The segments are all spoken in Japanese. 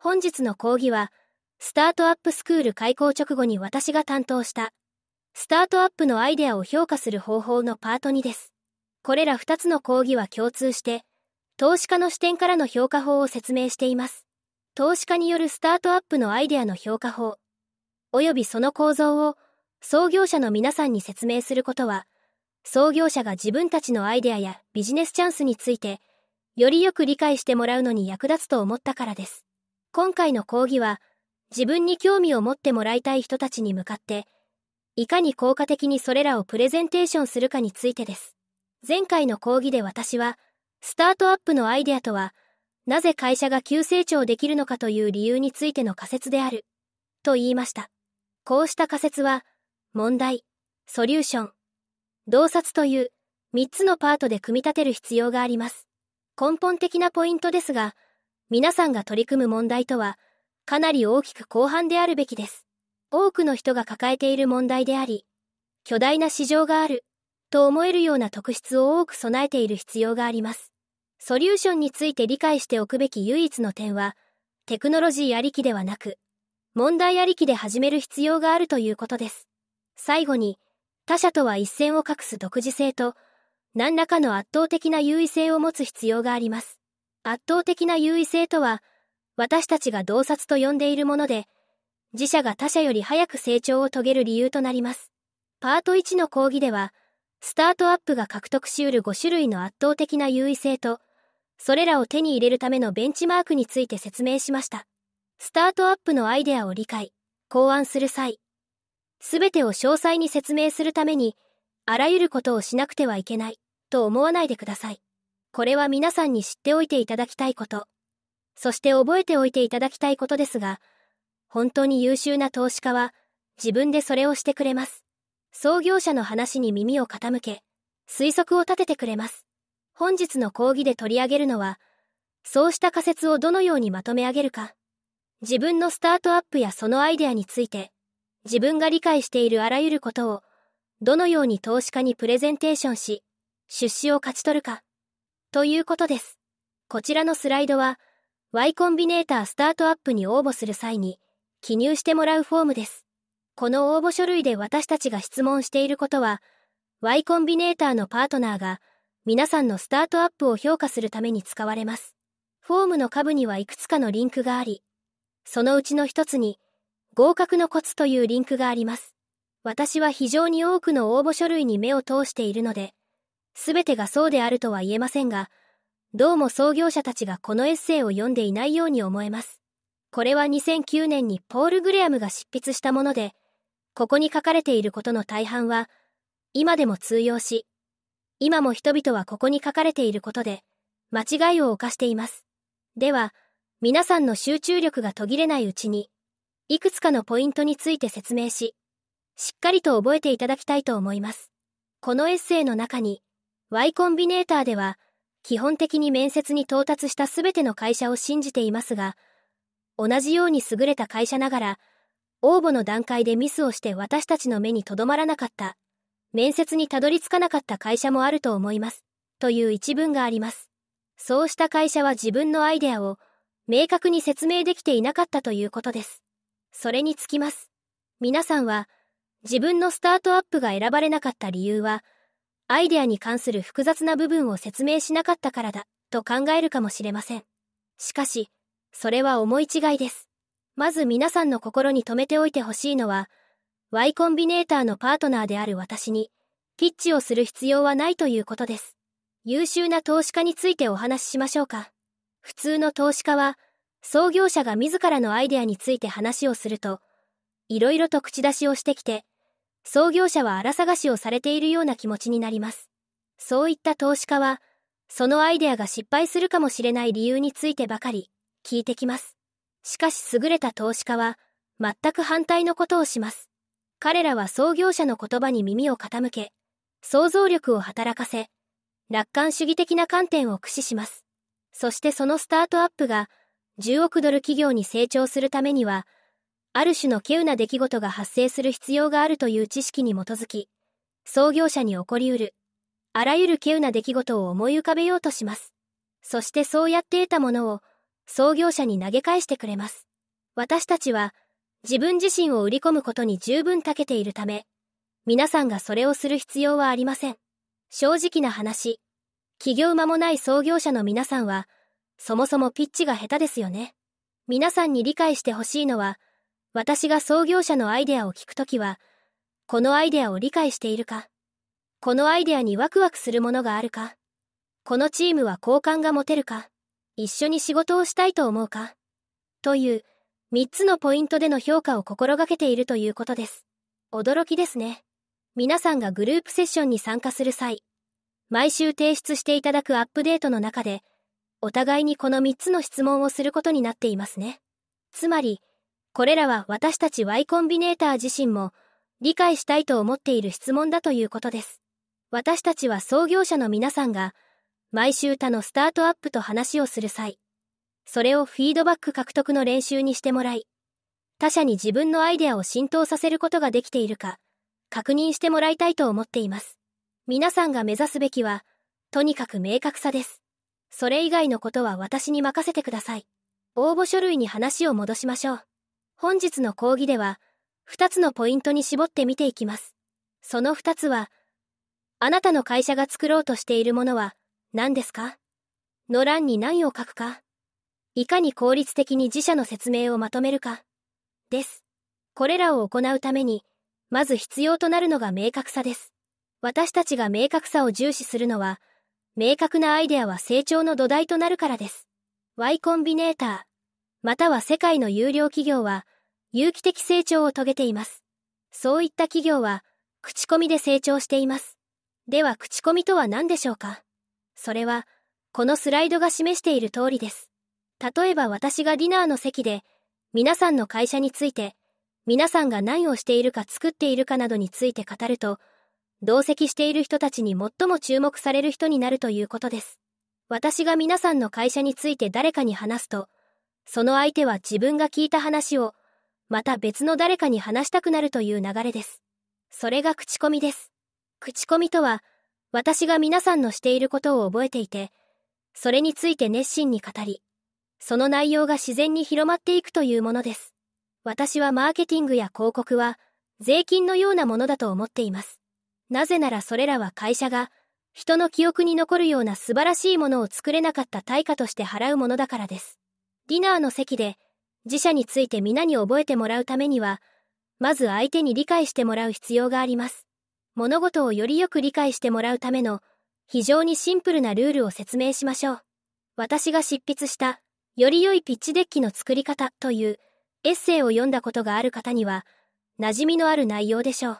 本日の講義は、スタートアップスクール開校直後に私が担当した、スタートアップのアイデアを評価する方法のパート2です。これら2つの講義は共通して、投資家の視点からの評価法を説明しています。投資家によるスタートアップのアイデアの評価法、およびその構造を創業者の皆さんに説明することは、創業者が自分たちのアイデアやビジネスチャンスについて、よりよく理解してもらうのに役立つと思ったからです。今回の講義は、自分に興味を持ってもらいたい人たちに向かって、いかに効果的にそれらをプレゼンテーションするかについてです。前回の講義で私は、スタートアップのアイデアとは、なぜ会社が急成長できるのかという理由についての仮説である、と言いました。こうした仮説は、問題、ソリューション、洞察という3つのパートで組み立てる必要があります。根本的なポイントですが、皆さんが取り組む問題とは、かなり大きく広範であるべきです。多くの人が抱えている問題であり、巨大な市場がある、と思えるような特質を多く備えている必要があります。ソリューションについて理解しておくべき唯一の点は、テクノロジーありきではなく、問題ありきで始める必要があるということです。最後に、他者とは一線を画す独自性と、何らかの圧倒的な優位性を持つ必要があります。圧倒的な優位性とは、私たちが洞察と呼んでいるもので、自社が他社より早く成長を遂げる理由となります。パート1の講義では、スタートアップが獲得しうる5種類の圧倒的な優位性と、それらを手に入れるためのベンチマークについて説明しました。スタートアップのアイデアを理解、考案する際、すべてを詳細に説明するために、あらゆることをしなくてはいけない、と思わないでください。これは皆さんに知っておいていただきたいこと。そして覚えておいていただきたいことですが、本当に優秀な投資家は自分でそれをしてくれます。創業者の話に耳を傾け、推測を立ててくれます。本日の講義で取り上げるのは、そうした仮説をどのようにまとめ上げるか、自分のスタートアップやそのアイデアについて、自分が理解しているあらゆることを、どのように投資家にプレゼンテーションし、出資を勝ち取るか、ということです。こちらのスライドは、Y コンビネータースタートアップに応募する際に、記入してもらうフォームです。この応募書類で私たちが質問していることは、Y コンビネーターのパートナーが、皆さんのスタートアップを評価するために使われます。フォームの下部にはいくつかのリンクがあり、そのうちの一つに、合格のコツというリンクがあります。私は非常に多くの応募書類に目を通しているので、全てがそうであるとは言えませんが、どうも創業者たちがこのエッセイを読んでいないように思えます。これは2009年にポール・グレアムが執筆したもので、ここに書かれていることの大半は、今でも通用し、今も人々はここに書かれていることで、間違いを犯しています。では、皆さんの集中力が途切れないうちに、いくつかのポイントについて説明し、しっかりと覚えていただきたいと思います。このエッセイの中に、Y コンビネーターでは、基本的に面接に到達した全ての会社を信じていますが、同じように優れた会社ながら、応募の段階でミスをして私たちの目にとどまらなかった、面接にたどり着かなかった会社もあると思います、という一文があります。そうした会社は自分のアイデアを明確に説明できていなかったということです。それにつきます。皆さんは、自分のスタートアップが選ばれなかった理由は、アイデアに関する複雑な部分を説明しなかったからだ、と考えるかもしれません。しかし、それは思い違いです。まず皆さんの心に留めておいてほしいのは、Y コンビネーターのパートナーである私に、ピッチをする必要はないということです。優秀な投資家についてお話ししましょうか。普通の投資家は、創業者が自らのアイデアについて話をすると、いろいろと口出しをしてきて、創業者は荒探しをされているような気持ちになります。そういった投資家は、そのアイデアが失敗するかもしれない理由についてばかり聞いてきます。しかし優れた投資家は、全く反対のことをします。彼らは創業者の言葉に耳を傾け、想像力を働かせ、楽観主義的な観点を駆使します。そしてそのスタートアップが10億ドル企業に成長するためには、ある種の稀有な出来事が発生する必要があるという知識に基づき、創業者に起こりうる、あらゆる稀有な出来事を思い浮かべようとします。そしてそうやって得たものを、創業者に投げ返してくれます。私たちは、自分自身を売り込むことに十分長けているため、皆さんがそれをする必要はありません。正直な話、起業間もない創業者の皆さんは、そもそもピッチが下手ですよね。皆さんに理解してほしいのは、私が創業者のアイデアを聞くときは、このアイデアを理解しているか、このアイデアにワクワクするものがあるか、このチームは好感が持てるか、一緒に仕事をしたいと思うか、という3つのポイントでの評価を心がけているということです。驚きですね。皆さんがグループセッションに参加する際、毎週提出していただくアップデートの中で、お互いにこの3つの質問をすることになっていますね。つまり、これらは私たち Y コンビネーター自身も理解したいと思っている質問だということです。私たちは創業者の皆さんが毎週他のスタートアップと話をする際、それをフィードバック獲得の練習にしてもらい、他者に自分のアイデアを浸透させることができているか、確認してもらいたいと思っています。皆さんが目指すべきは、とにかく明確さです。それ以外のことは私に任せてください。応募書類に話を戻しましょう。本日の講義では、2つのポイントに絞って見ていきます。その2つは、あなたの会社が作ろうとしているものは何ですかの欄に何を書くかいかに効率的に自社の説明をまとめるかです。これらを行うために、まず必要となるのが明確さです。私たちが明確さを重視するのは、明確なアイデアは成長の土台となるからです。Y コンビネーターまたは世界の優良企業は、有機的成長を遂げています。そういった企業は、口コミで成長しています。では、口コミとは何でしょうかそれは、このスライドが示している通りです。例えば私がディナーの席で、皆さんの会社について、皆さんが何をしているか作っているかなどについて語ると、同席している人たちに最も注目される人になるということです。私が皆さんの会社について誰かに話すと、その相手は自分が聞いた話を、また別の誰かに話したくなるという流れです。それが口コミです。口コミとは、私が皆さんのしていることを覚えていて、それについて熱心に語り、その内容が自然に広まっていくというものです。私はマーケティングや広告は、税金のようなものだと思っています。なぜならそれらは会社が、人の記憶に残るような素晴らしいものを作れなかった対価として払うものだからです。ディナーの席で自社について皆に覚えてもらうためには、まず相手に理解してもらう必要があります。物事をよりよく理解してもらうための非常にシンプルなルールを説明しましょう。私が執筆したより良いピッチデッキの作り方というエッセイを読んだことがある方には馴染みのある内容でしょう。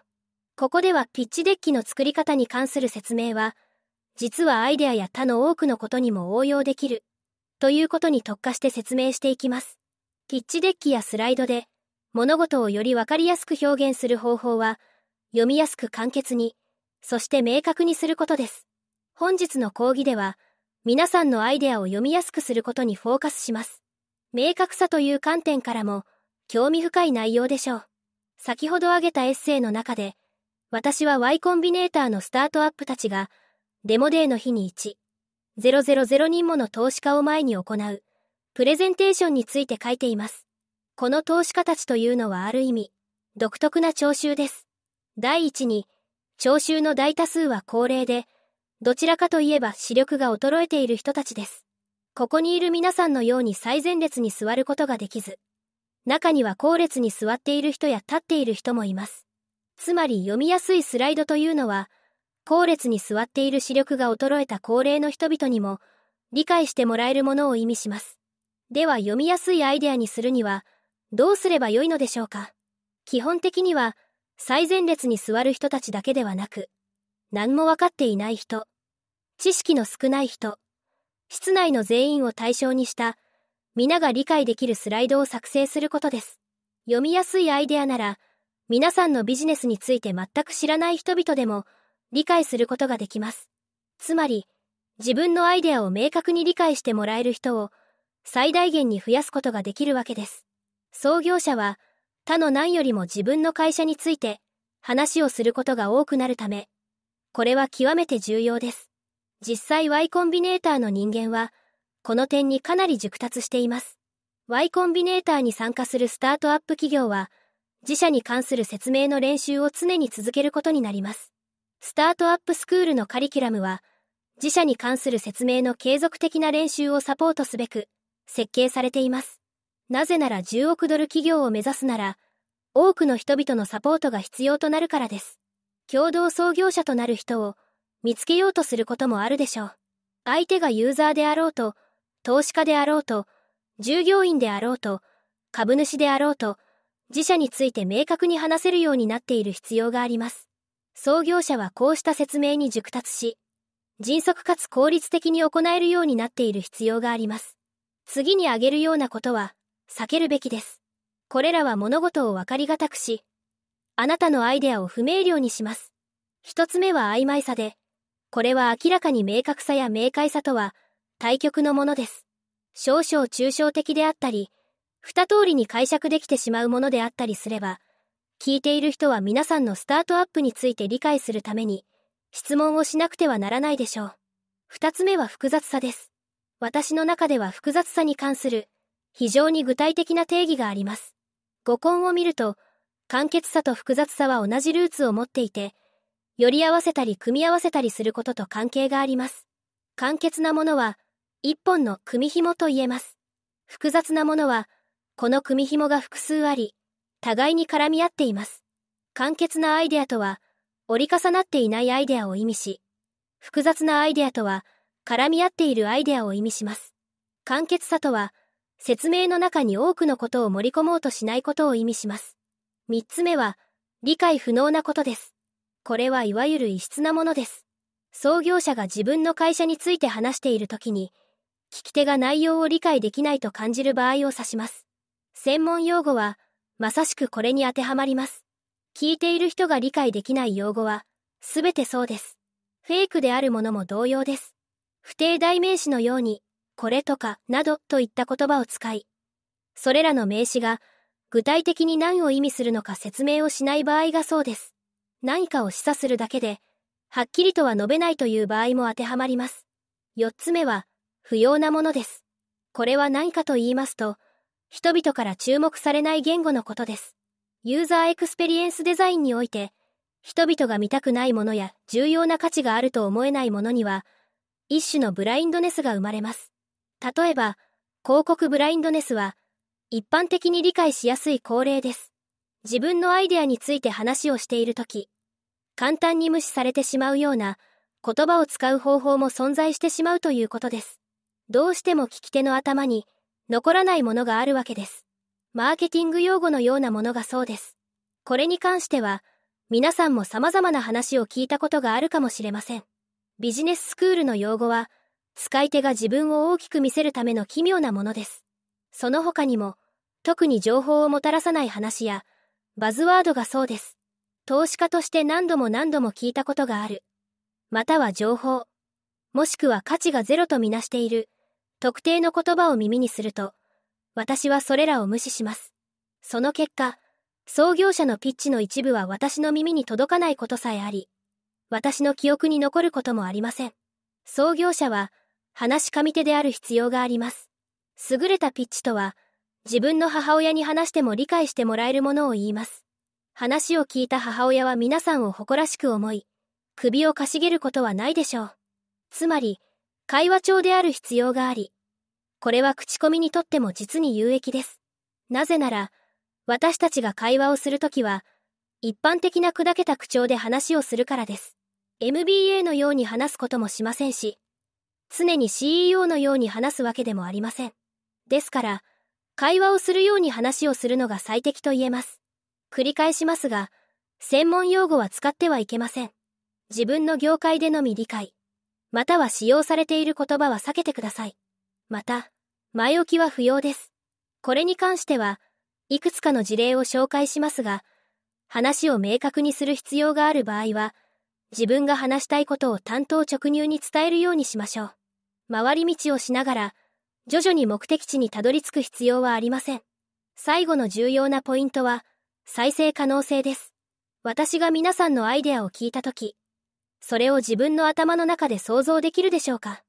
ここではピッチデッキの作り方に関する説明は実はアイデアや他の多くのことにも応用できるということに特化して説明していきます。ピッチデッキやスライドで物事をよりわかりやすく表現する方法は、読みやすく簡潔に、そして明確にすることです。本日の講義では、皆さんのアイデアを読みやすくすることにフォーカスします。明確さという観点からも、興味深い内容でしょう。先ほど挙げたエッセイの中で、私は Y コンビネーターのスタートアップたちが、デモデーの日に1、000人もの投資家を前に行う、プレゼンテーションについて書いています。この投資家たちというのはある意味、独特な聴衆です。第一に、聴衆の大多数は高齢で、どちらかといえば視力が衰えている人たちです。ここにいる皆さんのように最前列に座ることができず、中には後列に座っている人や立っている人もいます。つまり読みやすいスライドというのは、後列に座っている視力が衰えた高齢の人々にも理解してもらえるものを意味します。では読みやすいアイデアにするにはどうすればよいのでしょうか基本的には最前列に座る人たちだけではなく何も分かっていない人、知識の少ない人、室内の全員を対象にした皆が理解できるスライドを作成することです。読みやすいアイデアなら皆さんのビジネスについて全く知らない人々でも理解することができます。つまり、自分のアイデアを明確に理解してもらえる人を最大限に増やすことができるわけです。創業者は他の何よりも自分の会社について話をすることが多くなるため、これは極めて重要です。実際 Y コンビネーターの人間は、この点にかなり熟達しています。Y コンビネーターに参加するスタートアップ企業は、自社に関する説明の練習を常に続けることになります。スタートアップスクールのカリキュラムは、自社に関する説明の継続的な練習をサポートすべく、設計されています。なぜなら10億ドル企業を目指すなら、多くの人々のサポートが必要となるからです。共同創業者となる人を見つけようとすることもあるでしょう。相手がユーザーであろうと、投資家であろうと、従業員であろうと、株主であろうと、自社について明確に話せるようになっている必要があります。創業者はこうした説明に熟達し、迅速かつ効率的に行えるようになっている必要があります。次に挙げるようなことは、避けるべきです。これらは物事を分かりがたくし、あなたのアイデアを不明瞭にします。一つ目は曖昧さで、これは明らかに明確さや明快さとは対極のものです。少々抽象的であったり、二通りに解釈できてしまうものであったりすれば、聞いている人は皆さんのスタートアップについて理解するために、質問をしなくてはならないでしょう。二つ目は複雑さです。私の中では複雑さに関する、非常に具体的な定義があります。語根を見ると、簡潔さと複雑さは同じルーツを持っていて、より合わせたり組み合わせたりすることと関係があります。簡潔なものは、一本の組紐と言えます。複雑なものは、この組紐が複数あり、互いに絡み合っています。簡潔なアイデアとは、折り重なっていないアイデアを意味し、複雑なアイデアとは、絡み合っているアイデアを意味します。簡潔さとは、説明の中に多くのことを盛り込もうとしないことを意味します。三つ目は、理解不能なことです。これはいわゆる異質なものです。創業者が自分の会社について話しているときに、聞き手が内容を理解できないと感じる場合を指します。専門用語は、まさしくこれに当てはまります。聞いている人が理解できない用語は、すべてそうです。フェイクであるものも同様です。不定代名詞のように、これとか、などといった言葉を使い、それらの名詞が、具体的に何を意味するのか説明をしない場合がそうです。何かを示唆するだけで、はっきりとは述べないという場合も当てはまります。4つ目は、不要なものです。これは何かと言いますと、人々から注目されない言語のことです。ユーザーエクスペリエンスデザインにおいて、人々が見たくないものや重要な価値があると思えないものには、一種のブラインドネスが生まれます。例えば、広告ブラインドネスは、一般的に理解しやすい恒例です。自分のアイデアについて話をしているとき、簡単に無視されてしまうような言葉を使う方法も存在してしまうということです。どうしても聞き手の頭に残らないものがあるわけです。マーケティング用語のようなものがそうです。これに関しては、皆さんも様々な話を聞いたことがあるかもしれません。ビジネススクールの用語は、使い手が自分を大きく見せるための奇妙なものです。その他にも、特に情報をもたらさない話や、バズワードがそうです。投資家として何度も何度も聞いたことがある。または情報。もしくは価値がゼロとみなしている。特定の言葉を耳にすると、私はそれらを無視します。その結果、創業者のピッチの一部は私の耳に届かないことさえあり、私の記憶に残ることもありません。創業者は、話し上手である必要があります。優れたピッチとは、自分の母親に話しても理解してもらえるものを言います。話を聞いた母親は皆さんを誇らしく思い、首をかしげることはないでしょう。つまり、会話帳である必要があり、これは口コミにとっても実に有益です。なぜなら、私たちが会話をするときは、一般的な砕けた口調で話をするからです。MBA のように話すこともしませんし、常に CEO のように話すわけでもありません。ですから、会話をするように話をするのが最適と言えます。繰り返しますが、専門用語は使ってはいけません。自分の業界でのみ理解、または使用されている言葉は避けてください。また、前置きは不要です。これに関しては、いくつかの事例を紹介しますが、話を明確にする必要がある場合は、自分が話したいことを担当直入に伝えるようにしましょう。回り道をしながら、徐々に目的地にたどり着く必要はありません。最後の重要なポイントは、再生可能性です。私が皆さんのアイデアを聞いたとき、それを自分の頭の中で想像できるでしょうか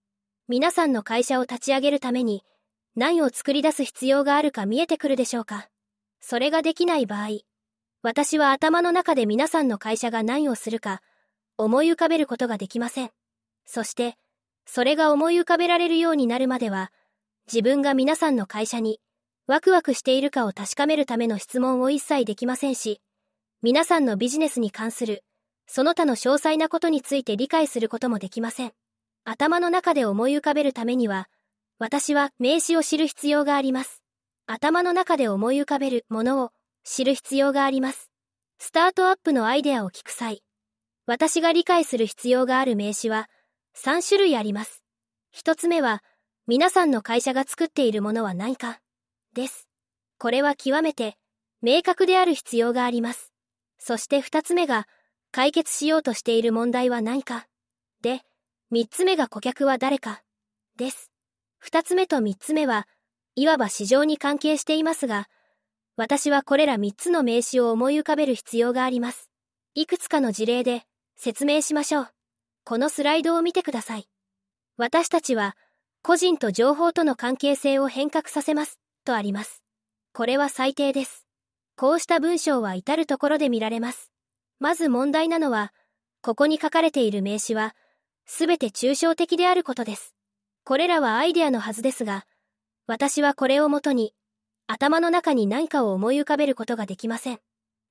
皆さんの会社を立ち上げるために何を作り出す必要があるか見えてくるでしょうかそれができない場合、私は頭の中で皆さんの会社が何をするか思い浮かべることができません。そして、それが思い浮かべられるようになるまでは、自分が皆さんの会社にワクワクしているかを確かめるための質問を一切できませんし、皆さんのビジネスに関するその他の詳細なことについて理解することもできません。頭の中で思い浮かべるためには、私は名詞を知る必要があります。頭の中で思い浮かべるものを知る必要があります。スタートアップのアイデアを聞く際、私が理解する必要がある名詞は3種類あります。1つ目は、皆さんの会社が作っているものは何か、です。これは極めて明確である必要があります。そして2つ目が、解決しようとしている問題は何か。で、三つ目が顧客は誰か。です。二つ目と三つ目は、いわば市場に関係していますが、私はこれら三つの名詞を思い浮かべる必要があります。いくつかの事例で説明しましょう。このスライドを見てください。私たちは、個人と情報との関係性を変革させます、とあります。これは最低です。こうした文章は至るところで見られます。まず問題なのは、ここに書かれている名詞は、すべて抽象的であることです。これらはアイデアのはずですが、私はこれをもとに、頭の中に何かを思い浮かべることができません。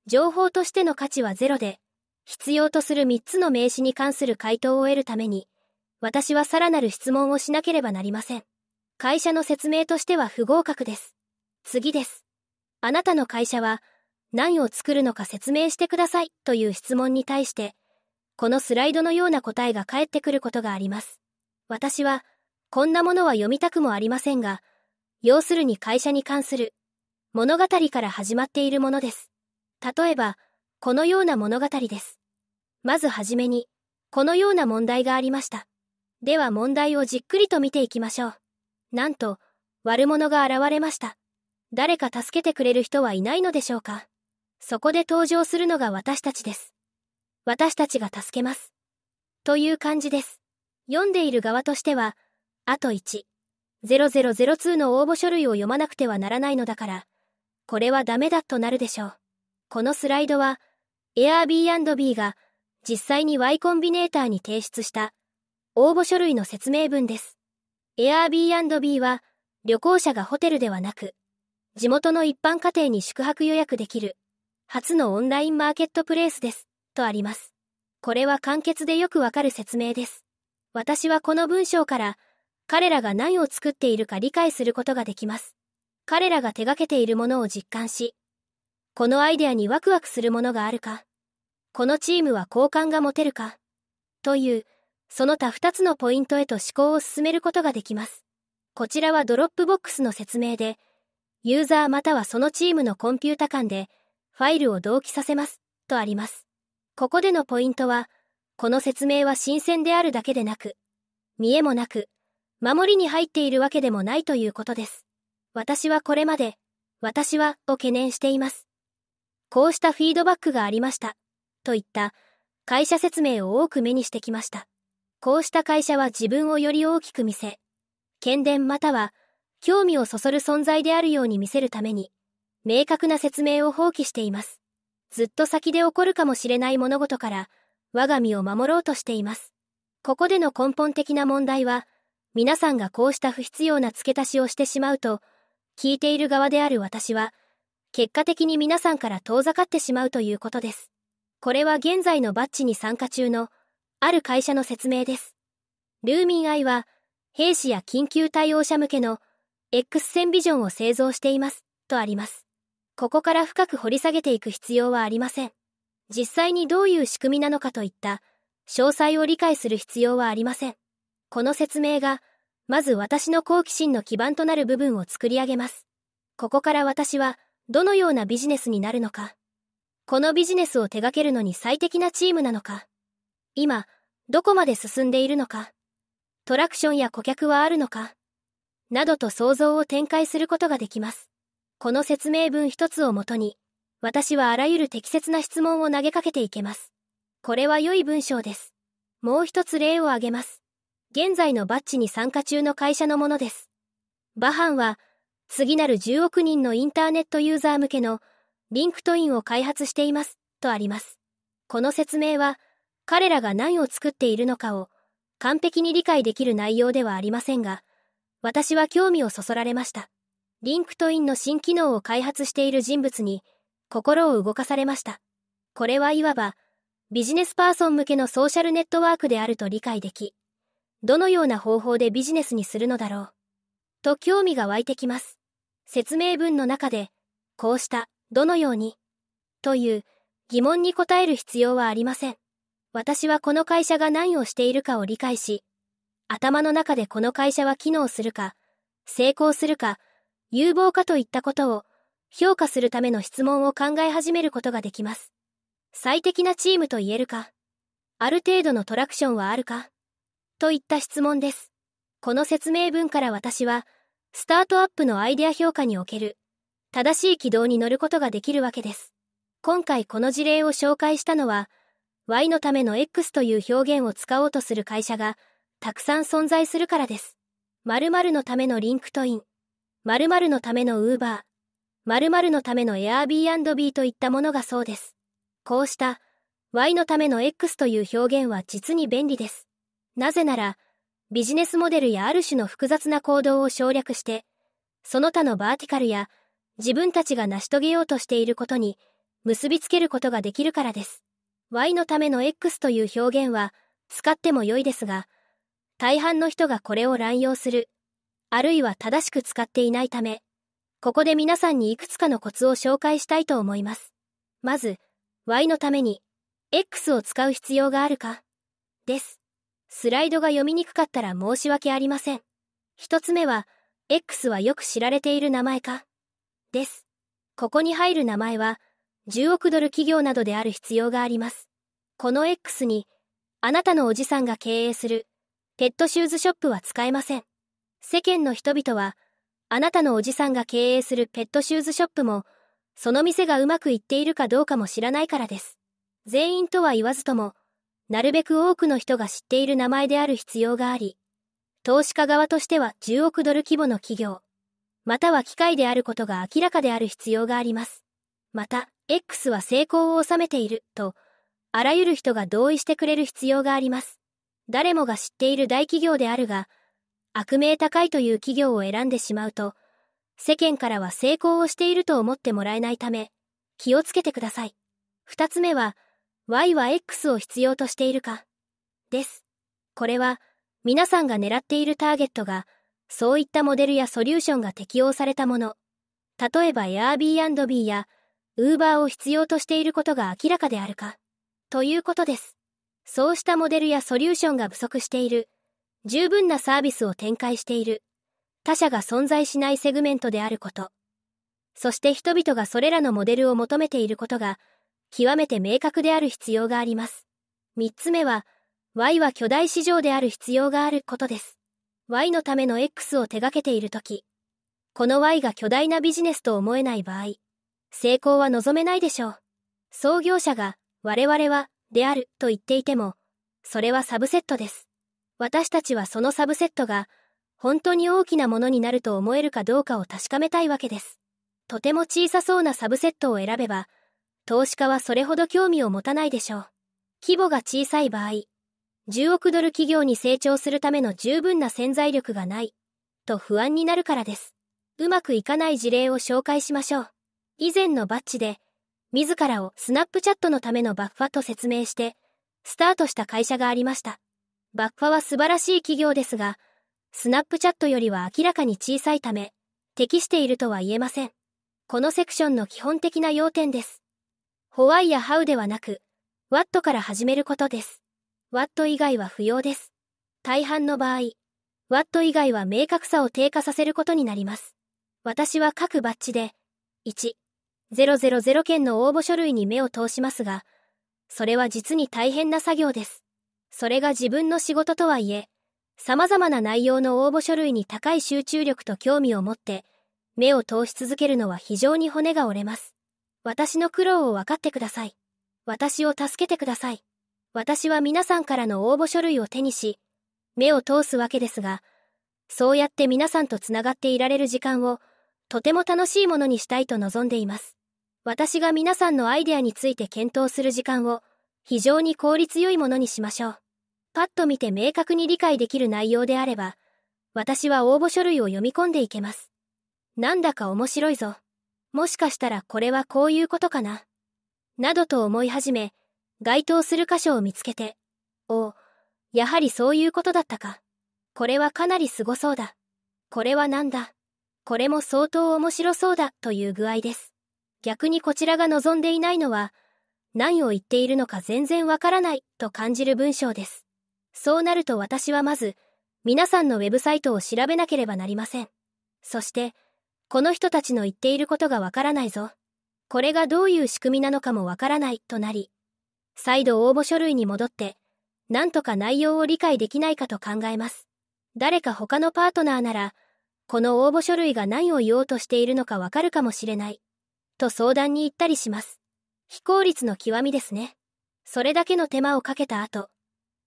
情報としての価値はゼロで、必要とする3つの名詞に関する回答を得るために、私はさらなる質問をしなければなりません。会社の説明としては不合格です。次です。あなたの会社は、何を作るのか説明してくださいという質問に対して、このスライドのような答えが返ってくることがあります。私は、こんなものは読みたくもありませんが、要するに会社に関する物語から始まっているものです。例えば、このような物語です。まずはじめに、このような問題がありました。では問題をじっくりと見ていきましょう。なんと、悪者が現れました。誰か助けてくれる人はいないのでしょうかそこで登場するのが私たちです。私たちが助けます。という感じです。読んでいる側としては、あと1、0002の応募書類を読まなくてはならないのだから、これはダメだとなるでしょう。このスライドは、Airbnb が実際に Y コンビネーターに提出した応募書類の説明文です。Airbnb は旅行者がホテルではなく、地元の一般家庭に宿泊予約できる初のオンラインマーケットプレイスです、とあります。これは簡潔でよくわかる説明です。私はこの文章から、彼らが何を作っているか理解することができます。彼らが手がけているものを実感し、このアイデアにワクワクするものがあるか、このチームは好感が持てるか、という、その他2つのポイントへと思考を進めることができます。こちらはドロップボックスの説明で、ユーザーまたはそのチームのコンピュータ間で、ファイルを同期させます、とあります。ここでのポイントは、この説明は新鮮であるだけでなく、見えもなく、守りに入っているわけでもないということです。私はこれまで、私は、を懸念しています。こうしたフィードバックがありました。といった会社説明を多く目にしてきました。こうした会社は自分をより大きく見せ、喧伝または興味をそそる存在であるように見せるために、明確な説明を放棄しています。ずっと先で起こるかもしれない物事から、我が身を守ろうとしています。ここでの根本的な問題は、皆さんがこうした不必要な付け足しをしてしまうと、聞いている側である私は、結果的に皆さんから遠ざかってしまうということです。これは現在のバッジに参加中の、ある会社の説明です。ルーミンアイは、兵士や緊急対応者向けの X 線ビジョンを製造しています、とあります。ここから深く掘り下げていく必要はありません。実際にどういう仕組みなのかといった詳細を理解する必要はありません。この説明が、まず私の好奇心の基盤となる部分を作り上げます。ここから私は、どのようなビジネスになるのか。このビジネスを手掛けるのに最適なチームなのか。今、どこまで進んでいるのか。トラクションや顧客はあるのか。などと想像を展開することができます。この説明文一つをもとに、私はあらゆる適切な質問を投げかけていけます。これは良い文章です。もう一つ例を挙げます。現在のバッジに参加中の会社のものです。バハンは、次なる10億人のインターネットユーザー向けの、リンクトインを開発しています、とあります。この説明は、彼らが何を作っているのかを、完璧に理解できる内容ではありませんが、私は興味をそそられました。リンクトインの新機能を開発している人物に心を動かされました。これはいわばビジネスパーソン向けのソーシャルネットワークであると理解でき、どのような方法でビジネスにするのだろう。と興味が湧いてきます。説明文の中で、こうした、どのように、という疑問に答える必要はありません。私はこの会社が何をしているかを理解し、頭の中でこの会社は機能するか、成功するか、有望かといったことを評価するための質問を考え始めることができます。最適なチームと言えるか、ある程度のトラクションはあるか、といった質問です。この説明文から私は、スタートアップのアイデア評価における正しい軌道に乗ることができるわけです。今回この事例を紹介したのは、Y のための X という表現を使おうとする会社がたくさん存在するからです。〇〇のためのリンクトイン。〇〇のためのウーバー、〇〇のための a i r b ビ b といったものがそうです。こうした Y のための X という表現は実に便利です。なぜなら、ビジネスモデルやある種の複雑な行動を省略して、その他のバーティカルや自分たちが成し遂げようとしていることに結びつけることができるからです。Y のための X という表現は使っても良いですが、大半の人がこれを乱用するあるいは正しく使っていないため、ここで皆さんにいくつかのコツを紹介したいと思います。まず、Y のために、X を使う必要があるかです。スライドが読みにくかったら申し訳ありません。一つ目は、X はよく知られている名前かです。ここに入る名前は、10億ドル企業などである必要があります。この X に、あなたのおじさんが経営する、ペットシューズショップは使えません。世間の人々は、あなたのおじさんが経営するペットシューズショップも、その店がうまくいっているかどうかも知らないからです。全員とは言わずとも、なるべく多くの人が知っている名前である必要があり、投資家側としては10億ドル規模の企業、または機械であることが明らかである必要があります。また、X は成功を収めていると、あらゆる人が同意してくれる必要があります。誰もが知っている大企業であるが、悪名高いという企業を選んでしまうと、世間からは成功をしていると思ってもらえないため、気をつけてください。2つ目は、Y は X を必要としているか、です。これは、皆さんが狙っているターゲットが、そういったモデルやソリューションが適用されたもの、例えば Airbnb や Uber を必要としていることが明らかであるか、ということです。そうしたモデルやソリューションが不足している、十分なサービスを展開している、他社が存在しないセグメントであること、そして人々がそれらのモデルを求めていることが、極めて明確である必要があります。3つ目は、Y は巨大市場である必要があることです。Y のための X を手掛けている時この Y が巨大なビジネスと思えない場合、成功は望めないでしょう。創業者が、我々は、であると言っていても、それはサブセットです。私たちはそのサブセットが本当に大きなものになると思えるかどうかを確かめたいわけです。とても小さそうなサブセットを選べば、投資家はそれほど興味を持たないでしょう。規模が小さい場合、10億ドル企業に成長するための十分な潜在力がない、と不安になるからです。うまくいかない事例を紹介しましょう。以前のバッジで、自らをスナップチャットのためのバッファと説明して、スタートした会社がありました。バッファは素晴らしい企業ですが、スナップチャットよりは明らかに小さいため、適しているとは言えません。このセクションの基本的な要点です。ホワイやハウではなく、ワットから始めることです。ワット以外は不要です。大半の場合、ワット以外は明確さを低下させることになります。私は各バッジで、1、000件の応募書類に目を通しますが、それは実に大変な作業です。それが自分の仕事とはいえ、様々な内容の応募書類に高い集中力と興味を持って、目を通し続けるのは非常に骨が折れます。私の苦労を分かってください。私を助けてください。私は皆さんからの応募書類を手にし、目を通すわけですが、そうやって皆さんとつながっていられる時間を、とても楽しいものにしたいと望んでいます。私が皆さんのアイデアについて検討する時間を、非常に効率よいものにしましょう。パッと見て明確に理解できる内容であれば、私は応募書類を読み込んでいけます。なんだか面白いぞ。もしかしたらこれはこういうことかな。などと思い始め、該当する箇所を見つけて、おやはりそういうことだったか。これはかなり凄そうだ。これはなんだ。これも相当面白そうだという具合です。逆にこちらが望んでいないのは、何を言っているのか全然わからないと感じる文章です。そうなると私はまず、皆さんのウェブサイトを調べなければなりません。そして、この人たちの言っていることがわからないぞ。これがどういう仕組みなのかもわからないとなり、再度応募書類に戻って、なんとか内容を理解できないかと考えます。誰か他のパートナーなら、この応募書類が何を言おうとしているのかわかるかもしれない、と相談に行ったりします。非効率の極みですね。それだけの手間をかけた後、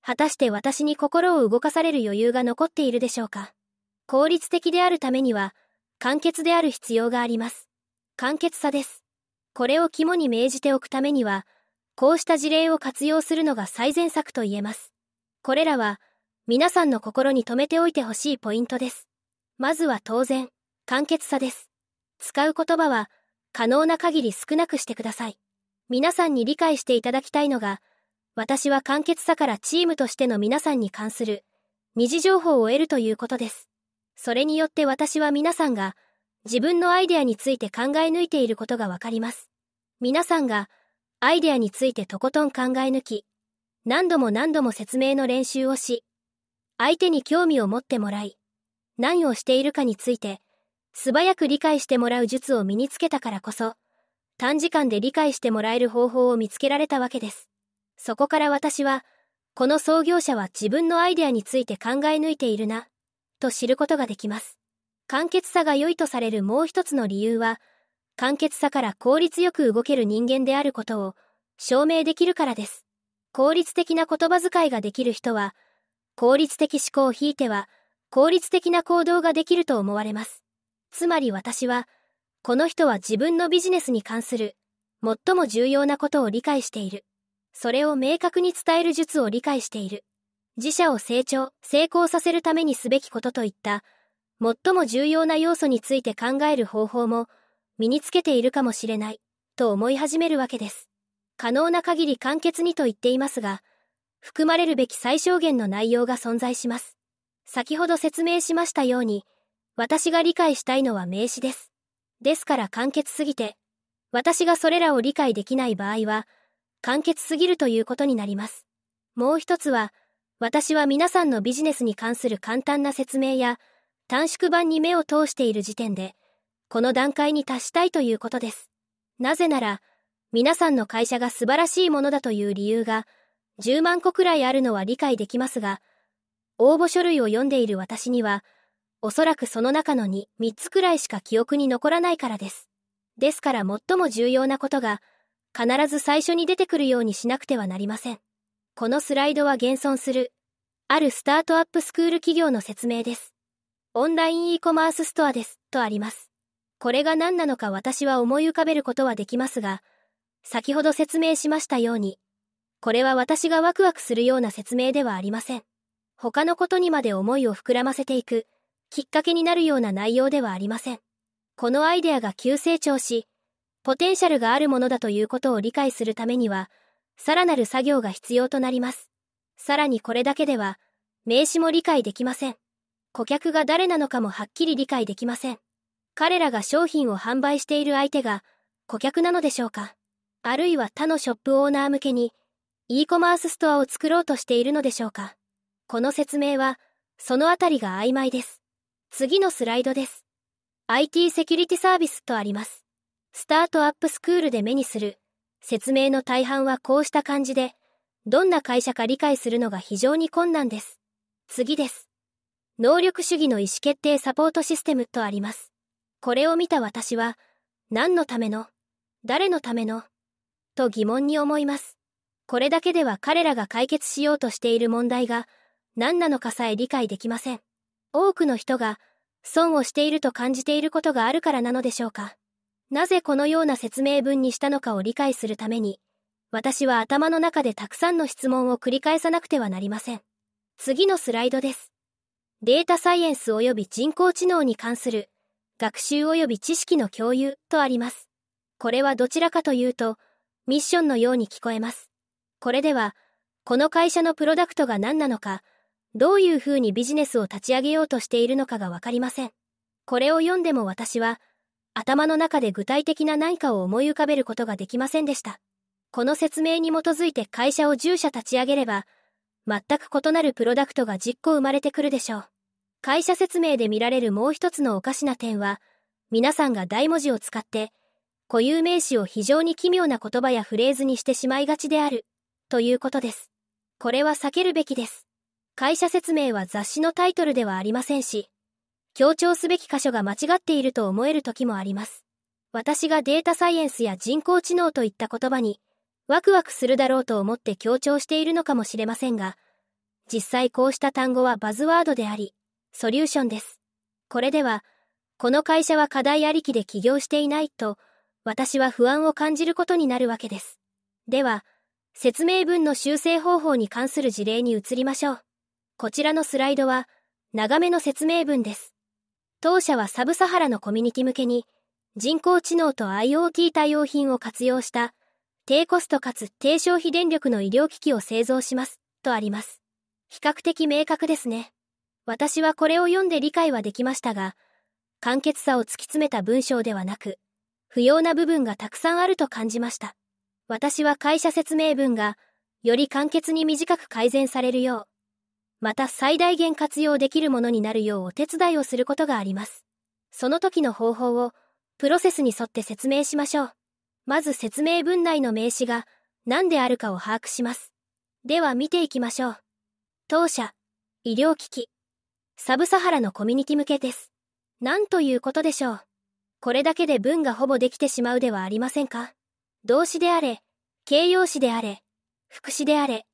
果たして私に心を動かされる余裕が残っているでしょうか。効率的であるためには、簡潔である必要があります。簡潔さです。これを肝に銘じておくためには、こうした事例を活用するのが最善策と言えます。これらは、皆さんの心に留めておいてほしいポイントです。まずは当然、簡潔さです。使う言葉は、可能な限り少なくしてください。皆さんに理解していただきたいのが、私は簡潔さからチームとしての皆さんに関する、二次情報を得るということです。それによって私は皆さんが、自分のアイデアについて考え抜いていることがわかります。皆さんが、アイデアについてとことん考え抜き、何度も何度も説明の練習をし、相手に興味を持ってもらい、何をしているかについて、素早く理解してもらう術を身につけたからこそ、短時間で理解してもらえる方法を見つけられたわけです。そこから私は、この創業者は自分のアイデアについて考え抜いているな、と知ることができます。簡潔さが良いとされるもう一つの理由は、簡潔さから効率よく動ける人間であることを証明できるからです。効率的な言葉遣いができる人は、効率的思考を引いては、効率的な行動ができると思われます。つまり私は、この人は自分のビジネスに関する最も重要なことを理解している。それを明確に伝える術を理解している。自社を成長、成功させるためにすべきことといった最も重要な要素について考える方法も身につけているかもしれないと思い始めるわけです。可能な限り簡潔にと言っていますが、含まれるべき最小限の内容が存在します。先ほど説明しましたように、私が理解したいのは名詞です。ですから簡潔すぎて、私がそれらを理解できない場合は、簡潔すぎるということになります。もう一つは、私は皆さんのビジネスに関する簡単な説明や、短縮版に目を通している時点で、この段階に達したいということです。なぜなら、皆さんの会社が素晴らしいものだという理由が、10万個くらいあるのは理解できますが、応募書類を読んでいる私には、おそらくその中の2、3つくらいしか記憶に残らないからです。ですから最も重要なことが、必ず最初に出てくるようにしなくてはなりません。このスライドは現存する、あるスタートアップスクール企業の説明です。オンライン e コマースストアです、とあります。これが何なのか私は思い浮かべることはできますが、先ほど説明しましたように、これは私がワクワクするような説明ではありません。他のことにまで思いを膨らませていく、きっかけになるような内容ではありません。このアイデアが急成長し、ポテンシャルがあるものだということを理解するためには、さらなる作業が必要となります。さらにこれだけでは、名詞も理解できません。顧客が誰なのかもはっきり理解できません。彼らが商品を販売している相手が顧客なのでしょうかあるいは他のショップオーナー向けに e コマースストアを作ろうとしているのでしょうかこの説明はそのあたりが曖昧です。次のスライドです。IT セキュリティサービスとあります。スタートアップスクールで目にする説明の大半はこうした感じで、どんな会社か理解するのが非常に困難です。次です。能力主義の意思決定サポートシステムとあります。これを見た私は、何のための、誰のための、と疑問に思います。これだけでは彼らが解決しようとしている問題が何なのかさえ理解できません。多くの人が損をしていると感じていることがあるからなのでしょうか。なぜこのような説明文にしたのかを理解するために、私は頭の中でたくさんの質問を繰り返さなくてはなりません。次のスライドです。データサイエンス及び人工知能に関する学習及び知識の共有とあります。これはどちらかというと、ミッションのように聞こえます。これでは、この会社のプロダクトが何なのか、どういうふうにビジネスを立ち上げようとしているのかがわかりません。これを読んでも私は、頭の中で具体的な何かを思い浮かべることができませんでした。この説明に基づいて会社を10社立ち上げれば、全く異なるプロダクトが10個生まれてくるでしょう。会社説明で見られるもう一つのおかしな点は、皆さんが大文字を使って、固有名詞を非常に奇妙な言葉やフレーズにしてしまいがちである、ということです。これは避けるべきです。会社説明は雑誌のタイトルではありませんし、強調すべき箇所が間違っていると思える時もあります。私がデータサイエンスや人工知能といった言葉に、ワクワクするだろうと思って強調しているのかもしれませんが、実際こうした単語はバズワードであり、ソリューションです。これでは、この会社は課題ありきで起業していないと、私は不安を感じることになるわけです。では、説明文の修正方法に関する事例に移りましょう。こちらのスライドは、長めの説明文です。当社はサブサハラのコミュニティ向けに、人工知能と IoT 対応品を活用した、低コストかつ低消費電力の医療機器を製造します、とあります。比較的明確ですね。私はこれを読んで理解はできましたが、簡潔さを突き詰めた文章ではなく、不要な部分がたくさんあると感じました。私は会社説明文が、より簡潔に短く改善されるよう、また最大限活用できるものになるようお手伝いをすることがあります。その時の方法を、プロセスに沿って説明しましょう。まず説明文内の名詞が何であるかを把握します。では見ていきましょう。当社、医療機器、サブサハラのコミュニティ向けです。何ということでしょう。これだけで文がほぼできてしまうではありませんか動詞であれ、形容詞であれ、副詞であれ、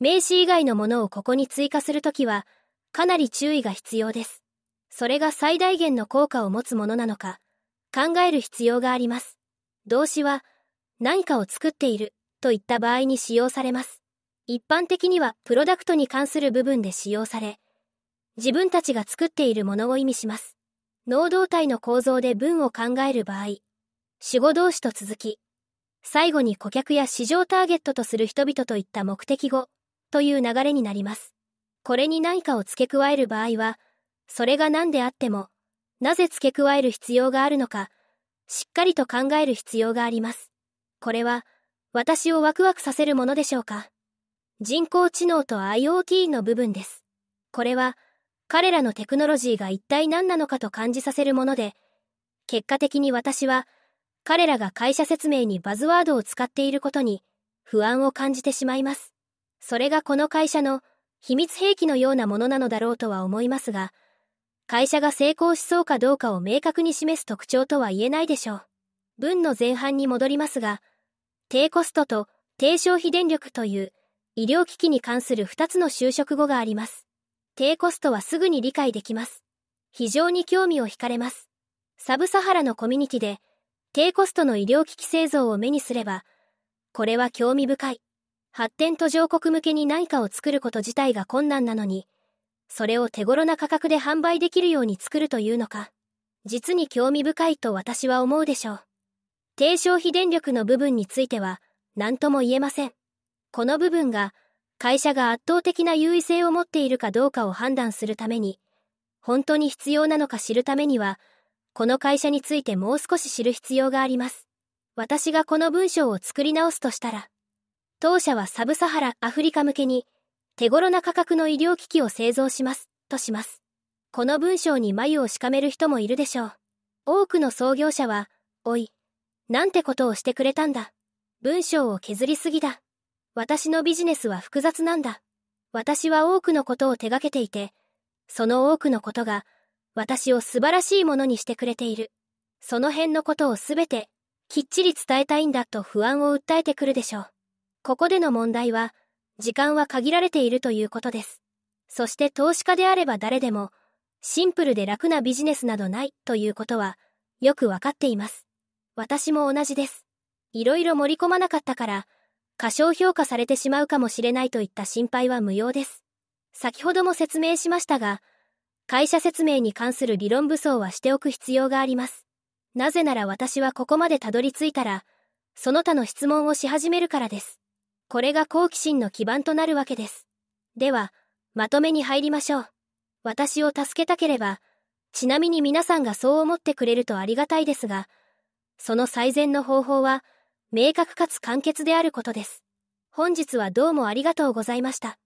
名詞以外のものをここに追加するときは、かなり注意が必要です。それが最大限の効果を持つものなのか、考える必要があります。動詞は、何かを作っているといった場合に使用されます。一般的にはプロダクトに関する部分で使用され、自分たちが作っているものを意味します。能動体の構造で文を考える場合、主語動詞と続き、最後に顧客や市場ターゲットとする人々といった目的語、という流れになります。これに何かを付け加える場合は、それが何であっても、なぜ付け加える必要があるのか、しっかりと考える必要があります。これは、私をワクワクさせるものでしょうか人工知能と IoT の部分です。これは、彼らのテクノロジーが一体何なのかと感じさせるもので、結果的に私は、彼らが会社説明にバズワードを使っていることに不安を感じてしまいます。それがこの会社の秘密兵器のようなものなのだろうとは思いますが、会社が成功しそうかどうかを明確に示す特徴とは言えないでしょう。文の前半に戻りますが、低コストと低消費電力という医療機器に関する2つの就職後があります。低コストはすぐに理解できます。非常に興味を惹かれます。サブサハラのコミュニティで低コストの医療機器製造を目にすれば、これは興味深い。発展途上国向けに何かを作ること自体が困難なのに、それを手頃な価格で販売できるように作るというのか、実に興味深いと私は思うでしょう。低消費電力の部分については、何とも言えません。この部分が、会社が圧倒的な優位性を持っているかどうかを判断するために、本当に必要なのか知るためには、この会社についてもう少し知る必要があります。私がこの文章を作り直すとしたら、当社はサブサハラアフリカ向けに手頃な価格の医療機器を製造します、とします。この文章に眉をしかめる人もいるでしょう。多くの創業者は、おい、なんてことをしてくれたんだ。文章を削りすぎだ。私のビジネスは複雑なんだ。私は多くのことを手がけていて、その多くのことが私を素晴らしいものにしてくれている。その辺のことをすべてきっちり伝えたいんだと不安を訴えてくるでしょう。ここでの問題は、時間は限られているということです。そして投資家であれば誰でも、シンプルで楽なビジネスなどないということは、よくわかっています。私も同じです。いろいろ盛り込まなかったから、過小評価されてしまうかもしれないといった心配は無用です。先ほども説明しましたが、会社説明に関する理論武装はしておく必要があります。なぜなら私はここまでたどり着いたら、その他の質問をし始めるからです。これが好奇心の基盤となるわけです。では、まとめに入りましょう。私を助けたければ、ちなみに皆さんがそう思ってくれるとありがたいですが、その最善の方法は、明確かつ簡潔であることです。本日はどうもありがとうございました。